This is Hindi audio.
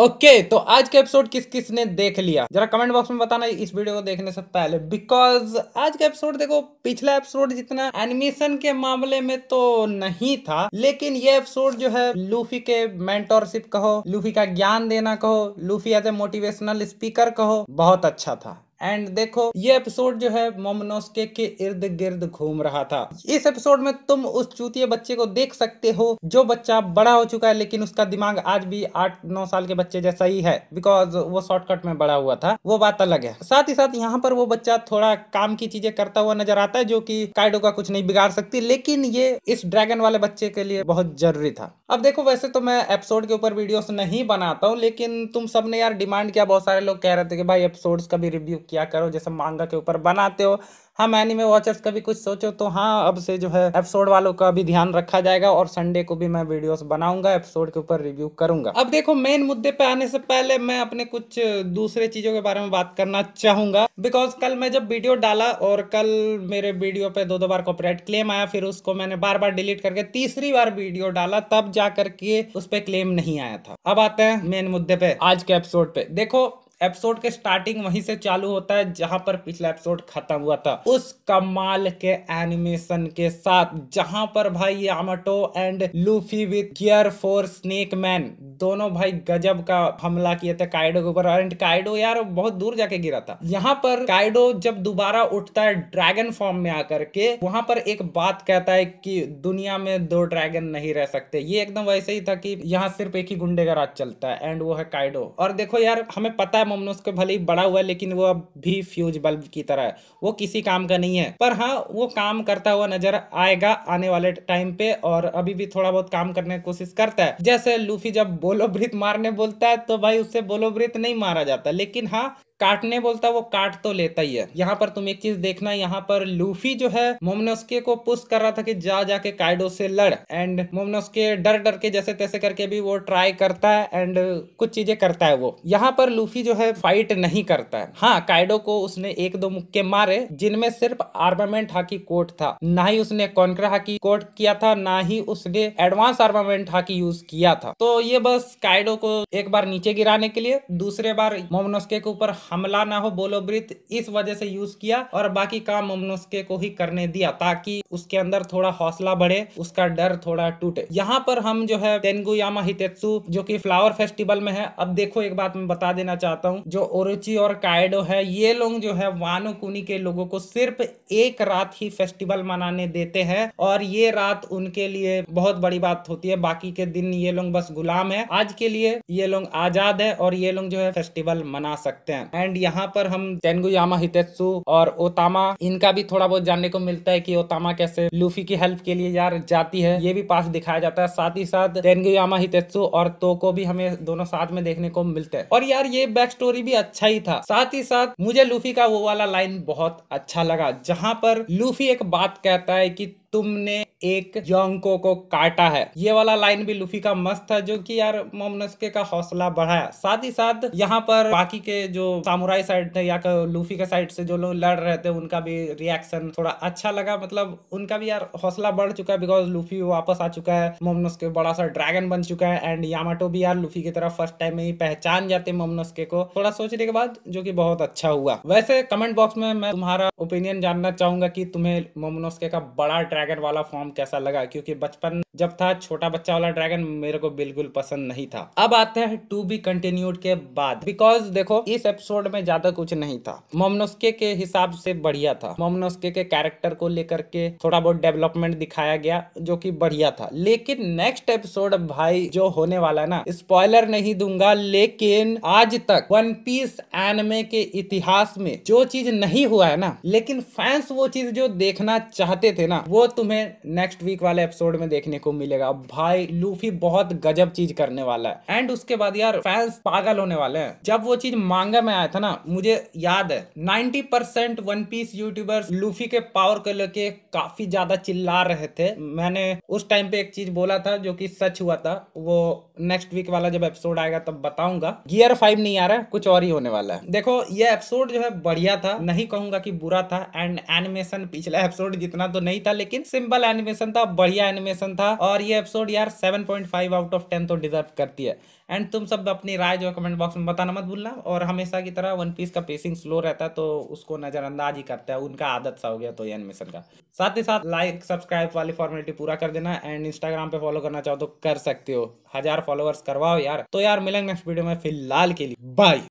ओके okay, तो आज का एपिसोड किस किस ने देख लिया जरा कमेंट बॉक्स में बताना इस वीडियो को देखने से पहले बिकॉज आज का एपिसोड देखो पिछला एपिसोड जितना एनिमेशन के मामले में तो नहीं था लेकिन ये एपिसोड जो है लूफी के मेंटोरशिप कहो लूफी का ज्ञान देना कहो Luffy as a motivational speaker कहो बहुत अच्छा था एंड देखो ये एपिसोड जो है मोमनोस्के के इर्द गिर्द घूम रहा था इस एपिसोड में तुम उस चूतिए बच्चे को देख सकते हो जो बच्चा बड़ा हो चुका है लेकिन उसका दिमाग आज भी आठ नौ साल के बच्चे जैसा ही है बिकॉज वो शॉर्टकट में बड़ा हुआ था वो बात अलग है साथ ही साथ यहाँ पर वो बच्चा थोड़ा काम की चीजें करता हुआ नजर आता है जो की काइडो का कुछ नहीं बिगाड़ सकती लेकिन ये इस ड्रैगन वाले बच्चे के लिए बहुत जरूरी था अब देखो वैसे तो मैं एपिसोड के ऊपर वीडियोस नहीं बनाता हूँ लेकिन तुम सबने यार डिमांड किया बहुत सारे लोग कह रहे थे कि भाई एपिसोड्स का भी रिव्यू किया करो जैसे मांगा के ऊपर बनाते हो हम एनिमे वॉचर्स का भी कुछ सोचो तो हाँ अब से जो है एपिसोड वालों का भी ध्यान रखा जाएगा और संडे को भी मैं वीडियोस बनाऊंगा एपिसोड के ऊपर रिव्यू करूंगा अब देखो मेन मुद्दे पे आने से पहले मैं अपने कुछ दूसरे चीजों के बारे में बात करना चाहूंगा बिकॉज कल मैं जब वीडियो डाला और कल मेरे वीडियो पे दो दो बार कॉपरेट क्लेम आया फिर उसको मैंने बार बार डिलीट करके तीसरी बार वीडियो डाला तब जाकर के उस पर क्लेम नहीं आया था अब आते हैं मेन मुद्दे पे आज के एपिसोड पे देखो एपिसोड के स्टार्टिंग वहीं से चालू होता है जहां पर पिछला एपिसोड खत्म हुआ था उस कमाल के एनिमेशन के साथ जहां पर भाई Yamato and Luffy with gear four snake man दोनों भाई गजब का हमला किए थे काइडो के ऊपर एंड काइडो यार बहुत दूर जाके गिरा था यहाँ पर काइडो जब दोबारा उठता है ड्रैगन फॉर्म में आकर के वहां पर एक बात कहता है कि दुनिया में दो ड्रैगन नहीं रह सकते ये एकदम वैसे ही था कि यहाँ सिर्फ एक ही गुंडे का राज चलता है एंड वो है काइडो और देखो यार हमें पता है मामला उसका भले ही बड़ा हुआ लेकिन वो अब भी फ्यूज बल्ब की तरह है वो किसी काम का नहीं है पर हाँ वो काम करता हुआ नजर आएगा आने वाले टाइम पे और अभी भी थोड़ा बहुत काम करने की कोशिश करता है जैसे लूफी जब बोलोब्रित मारने बोलता है तो भाई उससे बोलोब्रित नहीं मारा जाता लेकिन हाँ काटने बोलता है वो काट तो लेता ही है यहाँ पर तुम एक चीज देखना यहाँ पर लूफी जो है मोमनोस्के को पुश कर रहा था कि जा जाके काइडो से लड़ एंड मोमनोस्के डर डर के जैसे तैसे करके भी वो ट्राई करता है एंड कुछ चीजें करता है वो यहाँ पर लूफी जो है फाइट नहीं करता है हाँ काइडो को उसने एक दो मुक्के मारे जिनमें सिर्फ आर्मामेंट हाकी कोट था ना ही उसने कॉन्कर हाकी कोट किया था ना ही उसने एडवांस आर्मामेंट हाकी यूज किया था तो ये बस काइडो को एक बार नीचे गिराने के लिए दूसरे बार मोमनोस्के के ऊपर हमला ना हो बोलोब्रित इस वजह से यूज किया और बाकी काम ममनुस्के को ही करने दिया ताकि उसके अंदर थोड़ा हौसला बढ़े उसका डर थोड़ा टूटे यहाँ पर हम जो है तेनगु यामा हितेत्सु जो कि फ्लावर फेस्टिवल में है अब देखो एक बात मैं बता देना चाहता हूँ जो ओरुची और कायडो है ये लोग जो है वानो कुनी के लोगों को सिर्फ एक रात ही फेस्टिवल मनाने देते हैं और ये रात उनके लिए बहुत बड़ी बात होती है बाकी के दिन ये लोग बस गुलाम है आज के लिए ये लोग आजाद है और ये लोग जो है फेस्टिवल मना सकते हैं एंड यहाँ पर हम यामा हितेत्सु और ओतामा इनका भी थोड़ा बहुत जानने को मिलता है कि ओतामा कैसे लूफी की हेल्प के लिए यार जाती है ये भी पास दिखाया जाता है साथ ही साथ यामा हितेत्सु और तो को भी हमें दोनों साथ में देखने को मिलते हैं और यार ये बैक स्टोरी भी अच्छा ही था साथ ही साथ मुझे लूफी का वो वाला लाइन बहुत अच्छा लगा जहाँ पर लूफी एक बात कहता है की तुमने एक जोंको को काटा है ये वाला लाइन भी लूफी का मस्त था जो कि यार मोमनस्के का हौसला बढ़ाया साथ ही साथ यहाँ पर बाकी के जो सामुराई साइड थे या लुफी के साइड से जो लोग लड़ रहे थे उनका भी रिएक्शन थोड़ा अच्छा लगा मतलब उनका भी यार हौसला बढ़ चुका है बिकॉज लूफी वापस आ चुका है मोमनस्के बड़ा सा ड्रैगन बन चुका है एंड यामाटो भी यार लुफी की तरफ फर्स्ट टाइम में ही पहचान जाते हैं मोमनस्के को थोड़ा सोचने के बाद जो की बहुत अच्छा हुआ वैसे कमेंट बॉक्स में मैं तुम्हारा ओपिनियन जानना चाहूंगा की तुम्हें मोमनस्के का बड़ा ड्रैगन वाला फॉर्म कैसा लगा क्योंकि बचपन जब था छोटा बच्चा वाला ड्रैगन मेरे को बिल्कुल पसंद नहीं था अब आते हैं टू बी कंटिन्यूड के बाद बिकॉज देखो इस एपिसोड में ज्यादा कुछ नहीं था मोमनोस्के के हिसाब से बढ़िया था मोमनोस्के के कैरेक्टर को लेकर के थोड़ा बहुत डेवलपमेंट दिखाया गया जो की बढ़िया था लेकिन नेक्स्ट एपिसोड भाई जो होने वाला ना स्पॉयलर नहीं दूंगा लेकिन आज तक वन पीस एनमे के इतिहास में जो चीज नहीं हुआ है ना लेकिन फैंस वो चीज जो देखना चाहते थे ना वो तुम्हें नेक्स्ट वीक वाले एपिसोड में देखने को मिलेगा भाई लूफी बहुत गजब चीज करने वाला है एंड उसके बाद यार फैंस पागल होने वाले हैं जब वो चीज मांगा में आया था ना मुझे याद है ninety percent One Piece youtubers Luffy के पावर को लेके काफी ज्यादा चिल्ला रहे थे मैंने उस टाइम पे एक चीज बोला था जो कि सच हुआ था वो नेक्स्ट वीक वाला जब एपिसोड आएगा तब बताऊंगा गियर फाइव नहीं आ रहा है कुछ और ही होने वाला है देखो ये एपिसोड जो है बढ़िया था नहीं कहूंगा कि बुरा था एंड एनिमेशन पिछला एपिसोड जितना तो नहीं था लेकिन सिंपल एनिमेशन था बढ़िया एनिमेशन था होगा और ये एपिसोड यार seven point five out of ten तो डिजर्व करती है एंड तुम सब अपनी राय जो कमेंट बॉक्स में बताना मत भूलना और हमेशा की तरह वन पीस का पेसिंग स्लो रहता है तो उसको नज़रअंदाज ही करता है उनका आदत सा हो गया तो ये एनिमेशन का साथ ही साथ लाइक सब्सक्राइब वाली फॉर्मेलिटी पूरा कर देना एंड इंस्टाग्राम पे फॉलो करना चाहो तो कर सकते हो हजार फॉलोअर्स करवाओ यार तो यार मिलेंगे नेक्स्ट वीडियो में फिलहाल के लिए बाय